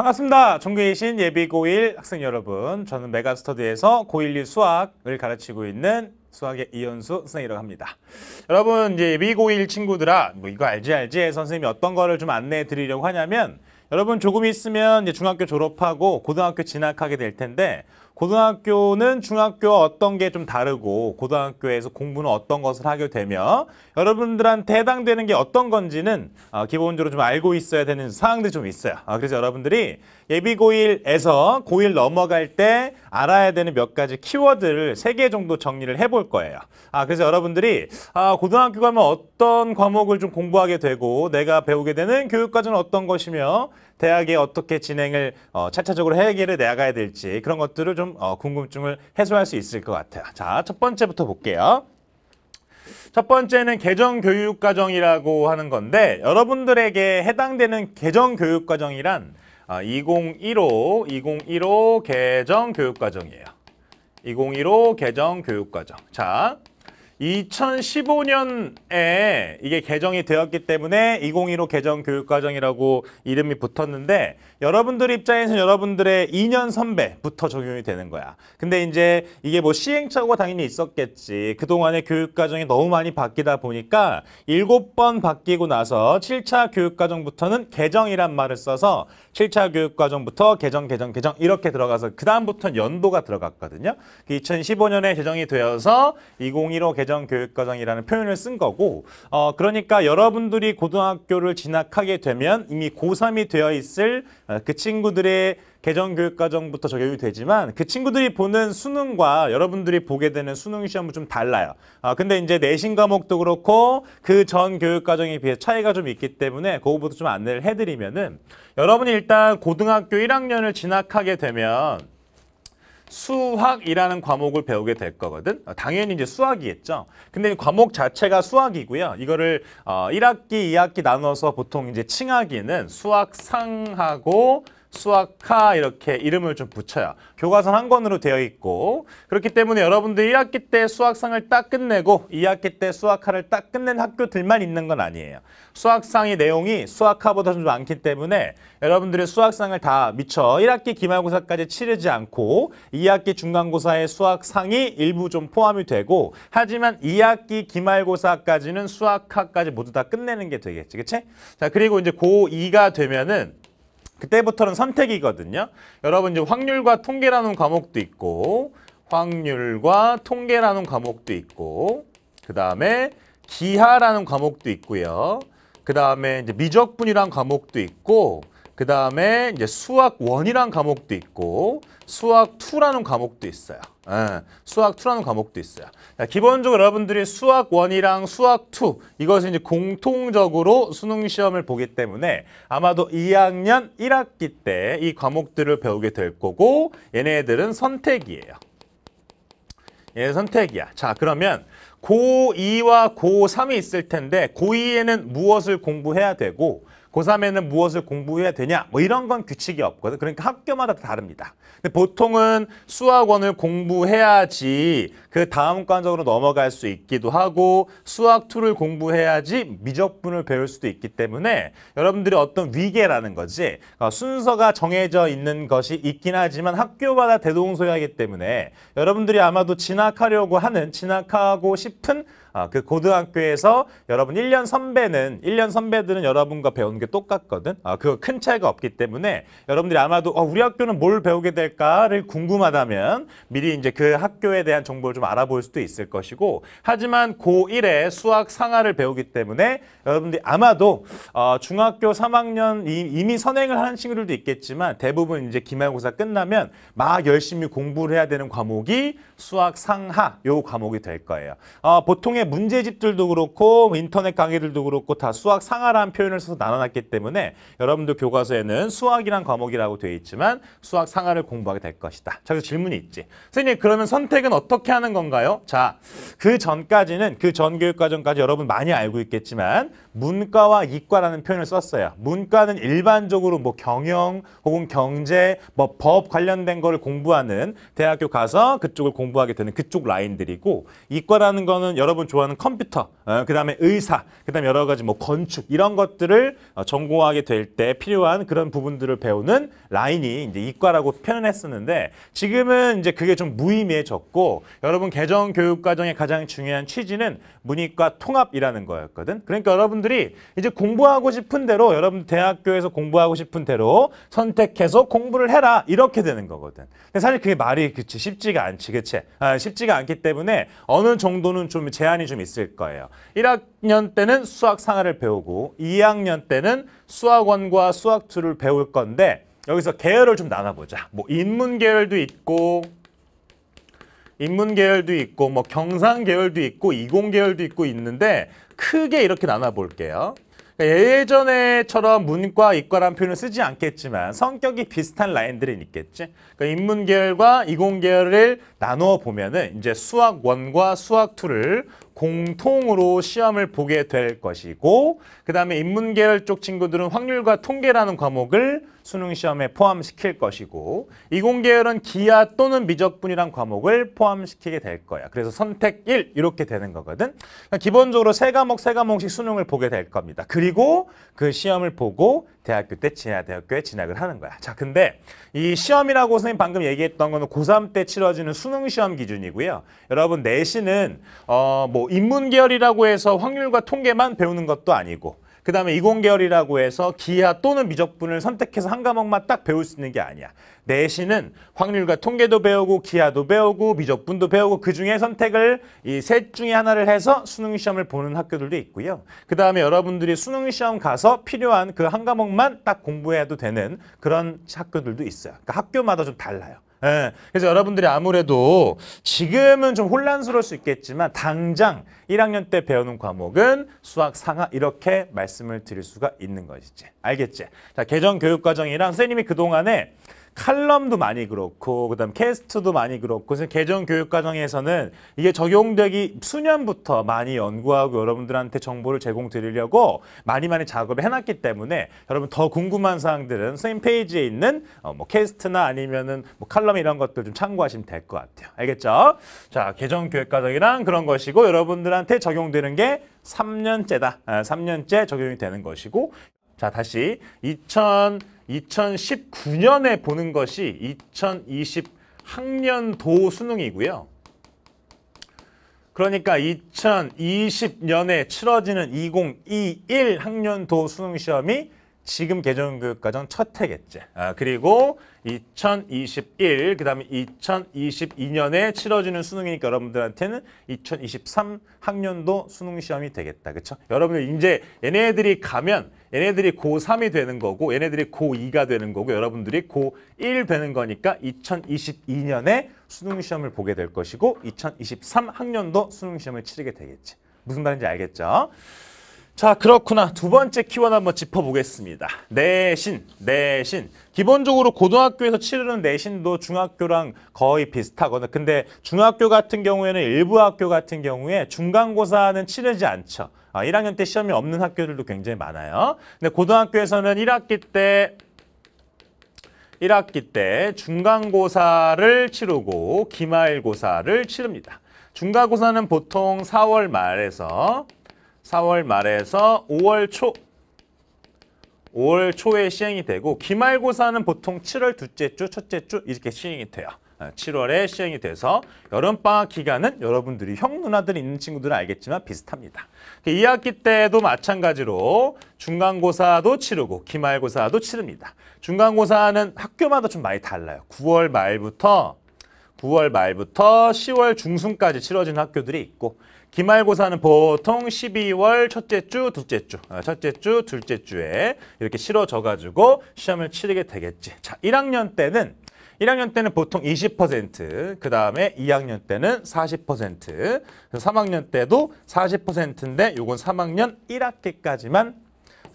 반갑습니다. 전교이신 예비 고1 학생 여러분. 저는 메가스터디에서 고1 수학을 가르치고 있는 수학의 이현수 선생이라고 합니다. 여러분 이제 예비 고1 친구들아 뭐 이거 알지 알지 선생님이 어떤 거를 좀 안내해 드리려고 하냐면 여러분 조금 있으면 이제 중학교 졸업하고 고등학교 진학하게 될 텐데 고등학교는 중학교와 어떤 게 좀 다르고 고등학교에서 공부는 어떤 것을 하게 되며 여러분들한테 해당되는 게 어떤 건지는 어, 기본적으로 좀 알고 있어야 되는 사항들이 좀 있어요. 어, 그래서 여러분들이 예비고일에서 고일 넘어갈 때 알아야 되는 몇 가지 키워드를 세 개 정도 정리를 해볼 거예요. 아, 그래서 여러분들이 아, 고등학교 가면 어떤 과목을 좀 공부하게 되고 내가 배우게 되는 교육과정은 어떤 것이며 대학이 어떻게 진행을 어, 차차적으로 해결해 나가야 될지 그런 것들을 좀 어, 궁금증을 해소할 수 있을 것 같아요. 자, 첫 번째부터 볼게요. 첫 번째는 개정 교육 과정이라고 하는 건데 여러분들에게 해당되는 개정 교육 과정이란 2015 어, 2015 개정 교육 과정이에요. 2015 개정 교육 과정. 자, 2015년에 이게 개정이 되었기 때문에 2015 개정 교육과정이라고 이름이 붙었는데 여러분들 입장에서 여러분들의 2년 선배부터 적용이 되는 거야. 근데 이제 이게 뭐 시행착오가 당연히 있었겠지. 그동안의 교육과정이 너무 많이 바뀌다 보니까 7번 바뀌고 나서 7차 교육과정부터는 개정이란 말을 써서 7차 교육과정부터 개정, 개정, 개정 이렇게 들어가서 그다음부터는 연도가 들어갔거든요. 2015년에 그 개정이 되어서 2015 개정 예정 교육과정이라는 표현을 쓴 거고 어, 그러니까 여러분들이 고등학교를 진학하게 되면 이미 고3이 되어 있을 어, 그 친구들의 개정 교육과정부터 적용이 되지만 그 친구들이 보는 수능과 여러분들이 보게 되는 수능 시험은 좀 달라요. 아, 근데 이제 내신 과목도 그렇고 그 전 교육과정에 비해 차이가 좀 있기 때문에 그거부터 좀 안내를 해드리면은 여러분이 일단 고등학교 1학년을 진학하게 되면 수학이라는 과목을 배우게 될 거거든. 어, 당연히 이제 수학이겠죠. 근데 과목 자체가 수학이고요. 이거를 어 1학기, 2학기 나눠서 보통 이제 칭하기는 수학상하고 수학카 이렇게 이름을 좀붙여요 교과서 한 권으로 되어 있고 그렇기 때문에 여러분들 1학기 때 수학상을 딱 끝내고 2학기 때 수학화를 딱 끝낸 학교들만 있는 건 아니에요. 수학상의 내용이 수학화보다 좀 많기 때문에 여러분들의 수학상을 다미쳐 1학기 기말고사까지 치르지 않고 2학기 중간고사의 수학상이 일부 좀 포함이 되고 하지만 2학기 기말고사까지는 수학화까지 모두 다 끝내는 게 되겠지, 그치? 자, 그리고 이제 고2가 되면은 그때부터는 선택이거든요. 여러분 이제 확률과 통계라는 과목도 있고 확률과 통계라는 과목도 있고 그 다음에 기하라는 과목도 있고요. 그 다음에 이제 미적분이란 과목도 있고 그 다음에 이제 수학 1이란 과목도 있고 수학 2라는 과목도 있어요. 예, 수학 투라는 과목도 있어요. 자, 기본적으로 여러분들이 수학 원이랑 수학 투 이것은 이제 공통적으로 수능 시험을 보기 때문에 아마도 2학년 1학기 때 이 과목들을 배우게 될 거고 얘네들은 선택이에요. 예, 선택이야. 자, 그러면 고2와 고3이 있을 텐데 고2에는 무엇을 공부해야 되고 고3에는 무엇을 공부해야 되냐 뭐 이런 건 규칙이 없거든 그러니까 학교마다 다릅니다 근데 보통은 수학원을 공부해야지 그 다음 관적으로 넘어갈 수 있기도 하고 수학 2를 공부해야지 미적분을 배울 수도 있기 때문에 여러분들이 어떤 위계라는 거지 어, 순서가 정해져 있는 것이 있긴 하지만 학교마다 대동소이하기 때문에 여러분들이 아마도 진학하려고 하는 진학하고 싶은 아, 그 고등학교에서 여러분 1년 선배는 1년 선배들은 여러분과 배우는 게 똑같거든. 아, 그거 큰 차이가 없기 때문에 여러분들이 아마도 어, 우리 학교는 뭘 배우게 될까를 궁금하다면 미리 이제 그 학교에 대한 정보를 좀 알아볼 수도 있을 것이고 하지만 고1에 수학 상하를 배우기 때문에 여러분들이 아마도 어, 중학교 3학년 이미 선행을 하는 친구들도 있겠지만 대부분 이제 기말고사 끝나면 막 열심히 공부를 해야 되는 과목이 수학 상하 요 과목이 될 거예요. 어, 보통의 수학의 문제집들도 그렇고 인터넷 강의들도 그렇고 다 수학 상하라는 표현을 써서 나눠놨기 때문에 여러분도 교과서에는 수학이란 과목이라고 되어 있지만 수학 상하를 공부하게 될 것이다. 자, 그래서 질문이 있지. 선생님 그러면 선택은 어떻게 하는 건가요? 자, 그 전까지는 그 전 교육과정까지 여러분 많이 알고 있겠지만 문과와 이과라는 표현을 썼어요. 문과는 일반적으로 뭐 경영 혹은 경제, 뭐 법 관련된 거를 공부하는 대학교 가서 그쪽을 공부하게 되는 그쪽 라인들이고 이과라는 거는 여러분 좋아하는 컴퓨터, 어, 그 다음에 의사, 그 다음에 여러 가지 뭐 건축 이런 것들을 어, 전공하게 될 때 필요한 그런 부분들을 배우는 라인이 이제 이과라고 표현했었는데 지금은 이제 그게 좀 무의미해졌고 여러분 개정 교육 과정의 가장 중요한 취지는 문이과 통합이라는 거였거든. 그러니까 여러분들이 이제 공부하고 싶은 대로 여러분 대학교에서 공부하고 싶은 대로 선택해서 공부를 해라 이렇게 되는 거거든. 근데 사실 그게 말이 그치 쉽지가 않지 그치? 아, 쉽지가 않기 때문에 어느 정도는 좀 제한 시간이 좀 있을 거예요. 1학년 때는 수학 상하를 배우고 2학년 때는 수학 원과 수학 2를 배울 건데 여기서 계열을 좀 나눠보자. 뭐 인문 계열도 있고 인문 계열도 있고 뭐 경상 계열도 있고 이공 계열도 있고 있는데 크게 이렇게 나눠볼게요. 그러니까 예전에처럼 문과, 이과란 표현을 쓰지 않겠지만 성격이 비슷한 라인들은 있겠지. 그러니까 인문계열과 이공계열을 나누어 보면은 이제 수학 원과 수학 투를 공통으로 시험을 보게 될 것이고 그 다음에 인문계열 쪽 친구들은 확률과 통계라는 과목을 수능 시험에 포함시킬 것이고 이공계열은 기하 또는 미적분이란 과목을 포함시키게 될 거야. 그래서 선택 1 이렇게 되는 거거든. 그러니까 기본적으로 세 과목 세 과목씩 수능을 보게 될 겁니다. 그리고 그 시험을 보고 대학교 때 진학 대학교에 진학을 하는 거야. 자, 근데 이 시험이라고 선생님 방금 얘기했던 거는 고3 때 치러지는 수능 시험 기준이고요. 여러분 내신은 어 뭐 인문 계열이라고 해서 확률과 통계만 배우는 것도 아니고 그 다음에 이공계열이라고 해서 기하 또는 미적분을 선택해서 한 과목만 딱 배울 수 있는 게 아니야. 내신은 확률과 통계도 배우고 기하도 배우고 미적분도 배우고 그중에 선택을 이 셋 중에 하나를 해서 수능 시험을 보는 학교들도 있고요. 그 다음에 여러분들이 수능 시험 가서 필요한 그 한 과목만 딱 공부해도 되는 그런 학교들도 있어요. 그러니까 학교마다 좀 달라요. 예, 그래서 여러분들이 아무래도 지금은 좀 혼란스러울 수 있겠지만 당장 1학년 때 배우는 과목은 수학 상하 이렇게 말씀을 드릴 수가 있는 것이지. 알겠지? 자, 개정 교육과정이랑 선생님이 그동안에 칼럼도 많이 그렇고 그다음 캐스트도 많이 그렇고 개정 교육 과정에서는 이게 적용되기 수년부터 많이 연구하고 여러분들한테 정보를 제공드리려고 많이 많이 작업을 해놨기 때문에 여러분 더 궁금한 사항들은 선생님 페이지에 있는 어, 뭐 캐스트나 아니면은 뭐 칼럼 이런 것들 좀 참고하시면 될 것 같아요. 알겠죠? 자 개정 교육 과정이랑 그런 것이고 여러분들한테 적용되는 게 3년째다. 아, 3년째 적용이 되는 것이고 자 다시 2000 2019년에 보는 것이 2020 학년도 수능이고요. 그러니까 2020년에 치러지는 2021 학년도 수능시험이 지금 개정교육과정 첫 해겠지. 아, 그리고 2021, 그 다음에 2022년에 치러지는 수능이니까 여러분들한테는 2023 학년도 수능 시험이 되겠다. 그쵸? 여러분들 이제 얘네들이 가면 얘네들이 고3이 되는 거고 얘네들이 고2가 되는 거고 여러분들이 고1 되는 거니까 2022년에 수능 시험을 보게 될 것이고 2023 학년도 수능 시험을 치르게 되겠지. 무슨 말인지 알겠죠? 자 그렇구나 두 번째 키워드 한번 짚어보겠습니다. 내신, 내신. 기본적으로 고등학교에서 치르는 내신도 중학교랑 거의 비슷하거나 근데 중학교 같은 경우에는 일부 학교 같은 경우에 중간고사는 치르지 않죠. 아, 1학년 때 시험이 없는 학교들도 굉장히 많아요. 근데 고등학교에서는 1학기 때 1학기 때 중간고사를 치르고 기말고사를 치릅니다. 중간고사는 보통 4월 말에서 4월 말에서 5월 초 5월 초에 시행이 되고 기말고사는 보통 7월 둘째 주, 첫째 주 이렇게 시행이 돼요. 7월에 아, 시행이 돼서 여름방학 기간은 여러분들이 형 누나들이 있는 친구들은 알겠지만 비슷합니다. 2학기 그 때도 마찬가지로 중간고사도 치르고 기말고사도 치릅니다. 중간고사는 학교마다 좀 많이 달라요. 9월 말부터 9월 말부터 10월 중순까지 치러진 학교들이 있고 기말고사는 보통 12월 첫째 주, 둘째 주, 어, 첫째 주, 둘째 주에 이렇게 실어져가지고 시험을 치르게 되겠지. 자, 1학년 때는 1학년 때는 보통 20%, 그 다음에 2학년 때는 40%, 그래서 3학년 때도 40%인데 요건 3학년 1학기까지만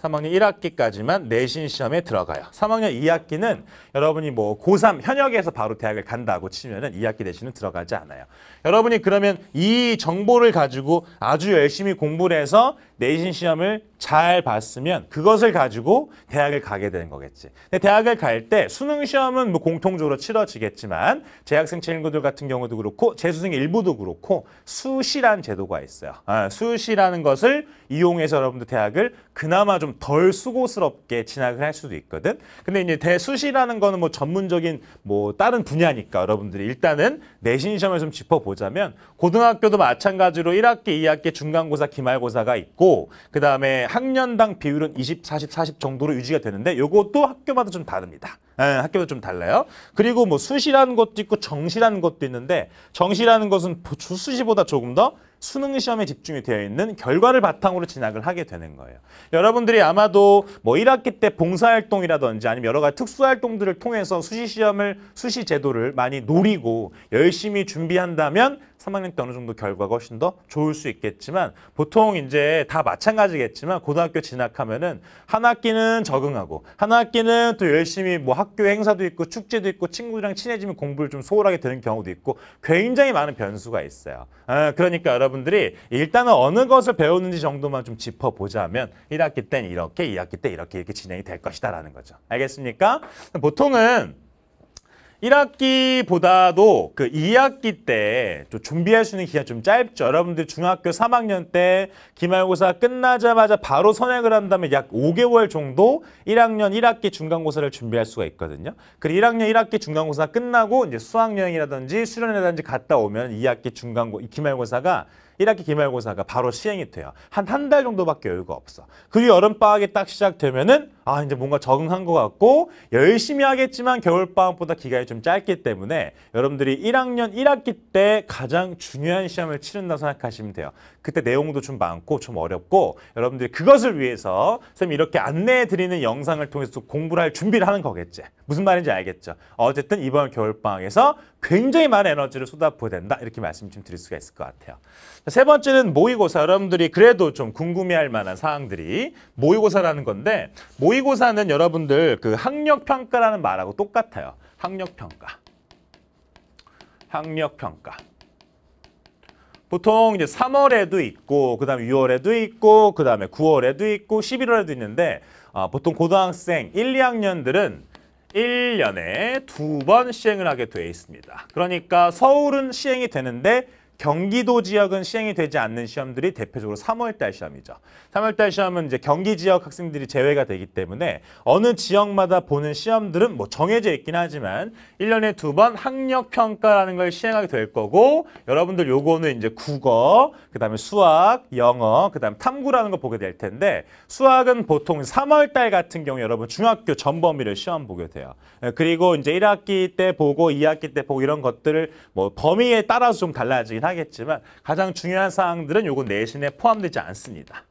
3학년 1학기까지만 내신 시험에 들어가요. 3학년 2학기는 여러분이 뭐 고3 현역에서 바로 대학을 간다고 치면은 2학기 내신은 들어가지 않아요. 여러분이 그러면 이 정보를 가지고 아주 열심히 공부를 해서 내신 시험을 잘 봤으면 그것을 가지고 대학을 가게 되는 거겠지. 근데 대학을 갈 때 수능 시험은 뭐 공통적으로 치러지겠지만 재학생 친구들 같은 경우도 그렇고 재수생 일부도 그렇고 수시란 제도가 있어요. 아, 수시라는 것을 이용해서 여러분들 대학을 그나마 좀 좀덜 수고스럽게 진학을 할 수도 있거든. 근데 이제 대수시라는 거는 뭐 전문적인 뭐 다른 분야니까 여러분들이 일단은 내신 시험을 좀 짚어보자면 고등학교도 마찬가지로 1학기, 2학기 중간고사, 기말고사가 있고 그 다음에 학년당 비율은 20, 40, 40 정도로 유지가 되는데 요것도 학교마다 좀 다릅니다. 예, 학교도 좀 달라요. 그리고 뭐 수시라는 것도 있고 정시라는 것도 있는데 정시라는 것은 수시보다 조금 더 수능 시험에 집중이 되어 있는 결과를 바탕으로 진학을 하게 되는 거예요. 여러분들이 아마도 뭐 1학기 때 봉사활동이라든지 아니면 여러 가지 특수활동들을 통해서 수시 시험을 수시 제도를 많이 노리고 열심히 준비한다면 3학년 때 어느 정도 결과가 훨씬 더 좋을 수 있겠지만 보통 이제 다 마찬가지겠지만 고등학교 진학하면은 한 학기는 적응하고 한 학기는 또 열심히 뭐 학교 행사도 있고 축제도 있고 친구들이랑 친해지면 공부를 좀 소홀하게 되는 경우도 있고 굉장히 많은 변수가 있어요. 아, 그러니까 여러분들이 일단은 어느 것을 배우는지 정도만 좀 짚어보자면 1학기 땐 이렇게, 2학기 때 이렇게 이렇게 진행이 될 것이다라는 거죠. 알겠습니까? 보통은 일학기보다도그 이학기 때 준비할 수 있는 기간 좀 짧죠. 여러분들 중학교 삼학년 때 기말고사 끝나자마자 바로 선행을 한다면 약 오개월 정도 일학년일학기 중간고사를 준비할 수가 있거든요. 그리고 일학년일학기 중간고사 끝나고 이제 수학여행이라든지 수련회라든지 갔다 오면 이학기 중간고 기말고사가 1학기 기말고사가 바로 시행이 돼요. 한 한 달 정도밖에 여유가 없어. 그리고 여름방학이 딱 시작되면은 아 이제 뭔가 적응한 것 같고 열심히 하겠지만 겨울방학보다 기간이 좀 짧기 때문에 여러분들이 1학년 1학기 때 가장 중요한 시험을 치른다고 생각하시면 돼요. 그때 내용도 좀 많고 좀 어렵고 여러분들이 그것을 위해서 선생님이 이렇게 안내해 드리는 영상을 통해서 공부를 할 준비를 하는 거겠지. 무슨 말인지 알겠죠? 어쨌든 이번 겨울방학에서 굉장히 많은 에너지를 쏟아부어야 된다 이렇게 말씀 좀 드릴 수가 있을 것 같아요. 세 번째는 모의고사 여러분들이 그래도 좀 궁금해할 만한 사항들이 모의고사라는 건데 모의고사는 여러분들 그 학력 평가라는 말하고 똑같아요. 학력 평가, 학력 평가. 보통 이제 3월에도 있고 그다음에 6월에도 있고 그다음에 9월에도 있고 11월에도 있는데 어, 보통 고등학생 1, 2학년들은 1년에 두 번 시행을 하게 되어 있습니다. 그러니까 서울은 시행이 되는데 경기도 지역은 시행이 되지 않는 시험들이 대표적으로 3월달 시험이죠. 3월달 시험은 이제 경기 지역 학생들이 제외가 되기 때문에 어느 지역마다 보는 시험들은 뭐 정해져 있긴 하지만 1년에 두 번 학력 평가라는 걸 시행하게 될 거고 여러분들 요거는 이제 국어, 그다음에 수학, 영어, 그다음 탐구라는 거 보게 될 텐데 수학은 보통 3월달 같은 경우 여러분 중학교 전 범위를 시험 보게 돼요. 예, 그리고 이제 1학기 때 보고 2학기 때 보고 이런 것들을 뭐 범위에 따라서 좀 달라지긴 하겠지만 가장 중요한 사항들은 요건 내신에 포함되지 않습니다.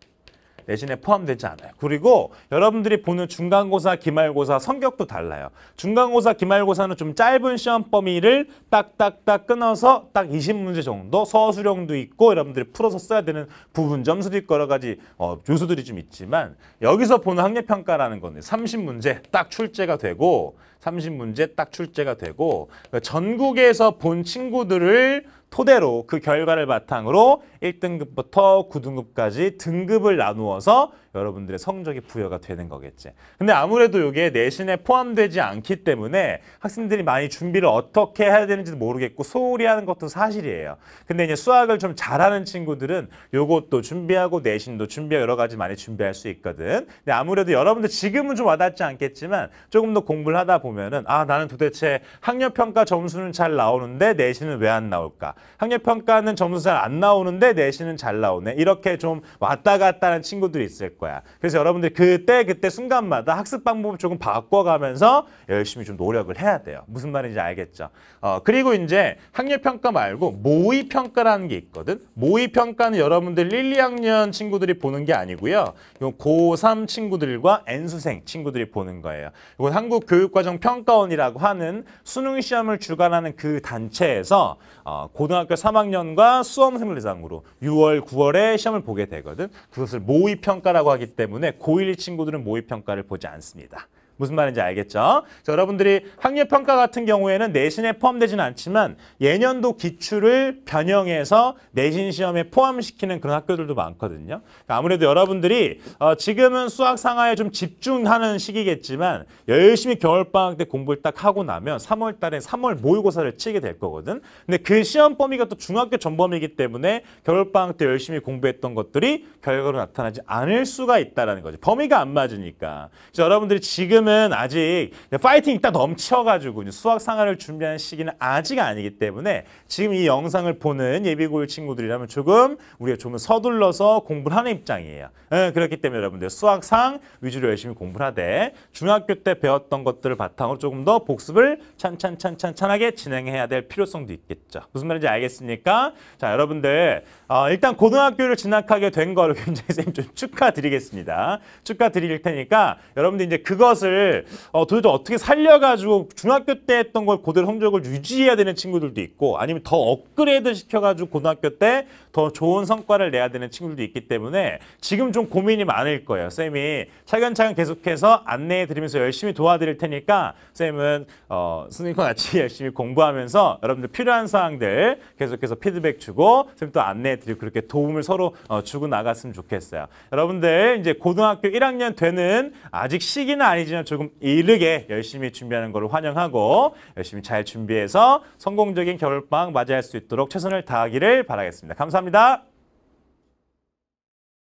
내신에 포함되지 않아요. 그리고 여러분들이 보는 중간고사, 기말고사 성격도 달라요. 중간고사, 기말고사는 좀 짧은 시험 범위를 딱딱딱 끊어서 딱 20문제 정도 서술형도 있고 여러분들이 풀어서 써야 되는 부분 점수도 있고 여러 가지 어, 요소들이 좀 있지만 여기서 보는 학력평가라는 건 30문제 딱 출제가 되고 30문제 딱 출제가 되고 그러니까 전국에서 본 친구들을 토대로 그 결과를 바탕으로 1등급부터 9등급까지 등급을 나누어서 여러분들의 성적이 부여가 되는 거겠지. 근데 아무래도 이게 내신에 포함되지 않기 때문에 학생들이 많이 준비를 어떻게 해야 되는지도 모르겠고 소홀히 하는 것도 사실이에요. 근데 이제 수학을 좀 잘하는 친구들은 요것도 준비하고 내신도 준비 여러 가지 많이 준비할 수 있거든. 근데 아무래도 여러분들 지금은 좀 와닿지 않겠지만 조금 더 공부를 하다 보면은 아 나는 도대체 학력평가 점수는 잘 나오는데 내신은 왜 안 나올까? 학력평가는 점수 잘 안 나오는데 내신은 잘 나오네. 이렇게 좀 왔다 갔다 하는 친구들이 있을 거야. 거야. 그래서 여러분들이 그때 그때 순간마다 학습 방법을 조금 바꿔가면서 열심히 좀 노력을 해야 돼요. 무슨 말인지 알겠죠? 어, 그리고 이제 학력 평가 말고 모의 평가라는 게 있거든. 모의 평가는 여러분들 1, 2학년 친구들이 보는 게 아니고요. 이건 고3 친구들과 N수생 친구들이 보는 거예요. 이건 한국 교육과정 평가원이라고 하는 수능 시험을 주관하는 그 단체에서 어, 고등학교 3학년과 수험생을 대상으로 6월, 9월에 시험을 보게 되거든. 그것을 모의 평가라고 공부하기 때문에 고1 친구들은 모의 평가를 보지 않습니다. 무슨 말인지 알겠죠? 자, 여러분들이 학력평가 같은 경우에는 내신에 포함되지는 않지만 예년도 기출을 변형해서 내신 시험에 포함시키는 그런 학교들도 많거든요. 그러니까 아무래도 여러분들이 어, 지금은 수학 상하에 좀 집중하는 시기겠지만 열심히 겨울방학 때 공부를 딱 하고 나면 3월 달에 3월 모의고사를 치게 될 거거든. 근데 그 시험 범위가 또 중학교 전범이기 때문에 겨울방학 때 열심히 공부했던 것들이 결과로 나타나지 않을 수가 있다는 거죠. 범위가 안 맞으니까. 여러분들이 지금 지금은 아직 파이팅이 딱 넘쳐가지고 수학 상하를 준비하는 시기는 아직 아니기 때문에 지금 이 영상을 보는 예비고일 친구들이라면 조금 우리가 좀 서둘러서 공부를 하는 입장이에요. 네, 그렇기 때문에 여러분들 수학상 위주로 열심히 공부를 하되 중학교 때 배웠던 것들을 바탕으로 조금 더 복습을 찬찬찬찬찬하게 진행해야 될 필요성도 있겠죠. 무슨 말인지 알겠습니까? 자, 여러분들 어, 일단 고등학교를 진학하게 된 거를 굉장히 선생님 좀 축하드리겠습니다. 축하드릴 테니까 여러분들 이제 그것을 친구들 어, 도대체 어떻게 살려가지고 중학교 때 했던 걸고대로 성적을 유지해야 되는 친구들도 있고 아니면 더 업그레이드 시켜가지고 고등학교 때 더 좋은 성과를 내야 되는 친구들도 있기 때문에 지금 좀 고민이 많을 거예요. 쌤이 차근차근 계속해서 안내해 드리면서 열심히 도와드릴 테니까 쌤은 어, 선생님과 같이 열심히 공부하면서 여러분들 필요한 사항들 계속해서 피드백 주고 쌤또 안내해 드리고 그렇게 도움을 서로 어, 주고 나갔으면 좋겠어요. 여러분들 이제 고등학교 1학년 되는 아직 시기는 아니지만 시간을 조금 이르게 열심히 준비하는 것을 환영하고 열심히 잘 준비해서 성공적인 겨울방 맞이할 수 있도록 최선을 다하기를 바라겠습니다. 감사합니다.